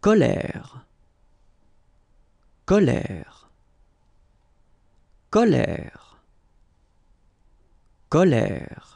colère, colère, colère, colère.